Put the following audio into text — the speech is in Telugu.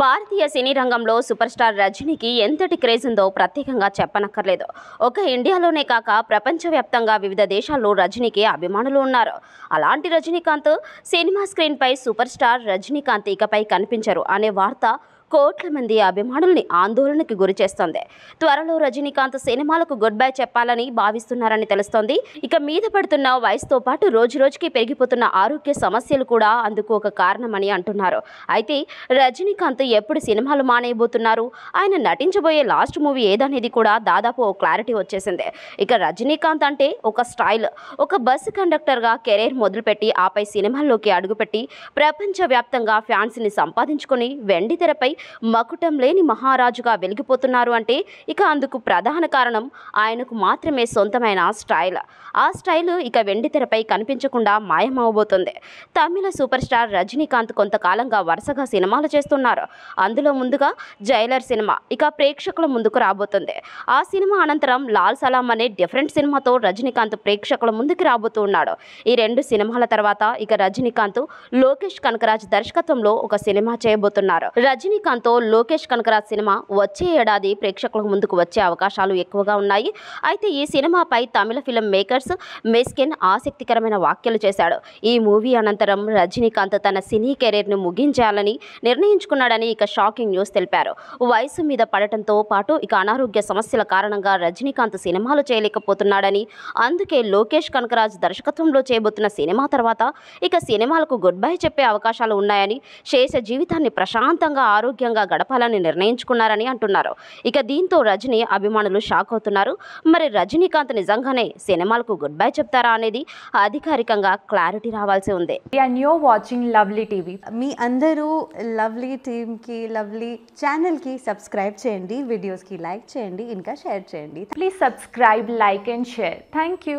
భారతీయ సినీ రంగంలో సూపర్ స్టార్ రజనీకి ఎంతటి క్రేజ్ ఉందో ప్రత్యేకంగా చెప్పనక్కర్లేదు ఒక ఇండియాలోనే కాక ప్రపంచవ్యాప్తంగా వివిధ దేశాల్లో రజనీకి అభిమానులు ఉన్నారు అలాంటి రజనీకాంత్ సినిమా స్క్రీన్పై సూపర్ స్టార్ రజనీకాంత్ ఇకపై కనిపించరు అనే వార్త కోట్ల మంది అభిమానుల్ని ఆందోళనకి గురిచేస్తోంది త్వరలో రజనీకాంత్ సినిమాలకు గుడ్ బై చెప్పాలని భావిస్తున్నారని తెలుస్తోంది ఇక మీద పడుతున్న వయసుతో పాటు రోజు రోజుకి పెరిగిపోతున్న ఆరోగ్య సమస్యలు కూడా అందుకు ఒక కారణమని అంటున్నారు అయితే రజనీకాంత్ ఎప్పుడు సినిమాలు మానేయబోతున్నారు ఆయన నటించబోయే లాస్ట్ మూవీ ఏదనేది కూడా దాదాపు ఓ క్లారిటీ వచ్చేసింది ఇక రజనీకాంత్ అంటే ఒక స్టైల్ ఒక బస్సు కండక్టర్గా కెరీర్ మొదలుపెట్టి ఆపై సినిమాల్లోకి అడుగుపెట్టి ప్రపంచవ్యాప్తంగా ఫ్యాన్స్ని సంపాదించుకొని వెండి తెరపై మకుటం లేని మహారాజుగా వెలిగిపోతున్నారు అంటే ఇక అందుకు ప్రధాన కారణం ఆయనకు మాత్రమే సొంతమైన స్టైల్ ఆ స్టైల్ ఇక వెండితెరపై కనిపించకుండా మాయమవబోతుంది తమిళ సూపర్ స్టార్ రజనీకాంత్ కొంతకాలంగా వరుసగా సినిమాలు చేస్తున్నారు అందులో ముందుగా జైలర్ సినిమా ఇక ప్రేక్షకుల ముందుకు రాబోతుంది ఆ సినిమా అనంతరం లాల్ సలాం అనే డిఫరెంట్ సినిమాతో రజనీకాంత్ ప్రేక్షకుల ముందుకు రాబోతూ ఉన్నాడు ఈ రెండు సినిమాల తర్వాత ఇక రజనీకాంత్ లోకేష్ కనకరాజ్ దర్శకత్వంలో ఒక సినిమా చేయబోతున్నారు రజనీకాంత్ రజనీకాంత్తో లోకేష్ కనకరాజ్ సినిమా వచ్చే ఏడాది ప్రేక్షకుల ముందుకు వచ్చే అవకాశాలు ఎక్కువగా ఉన్నాయి అయితే ఈ సినిమాపై తమిళ ఫిలిం మేకర్స్ మెస్కిన్ ఆసక్తికరమైన వ్యాఖ్యలు చేశాడు ఈ మూవీ అనంతరం రజనీకాంత్ తన సినీ కెరీర్ను ముగించాలని నిర్ణయించుకున్నాడని ఇక షాకింగ్ న్యూస్ తెలిపారు వయసు మీద పడటంతో పాటు ఇక అనారోగ్య సమస్యల కారణంగా రజనీకాంత్ సినిమాలు చేయలేకపోతున్నాడని అందుకే లోకేష్ కనకరాజ్ దర్శకత్వంలో చేయబోతున్న సినిమా తర్వాత ఇక సినిమాలకు గుడ్ బై చెప్పే అవకాశాలు ఉన్నాయని శేష జీవితాన్ని ప్రశాంతంగా ఆరోగ్య ఆరోగ్యంగా గడపాలని నిర్ణయించుకున్నారని అంటున్నారు ఇక దీంతో రజనీ అభిమానులు షాక్ అవుతున్నారు మరి రజనీకాంత్ నిజంగానే సినిమాలకు గుడ్ బై చెప్తారా అనేది అధికారికంగా క్లారిటీ రావాల్సి ఉంది వాచింగ్ లవ్లీ టీవీ మీ అందరూ లవ్లీ టీమ్కి లవ్లీ ఛానల్కి సబ్స్క్రైబ్ చేయండి వీడియోస్కి లైక్ చేయండి ఇంకా షేర్ చేయండి please subscribe like and share thank you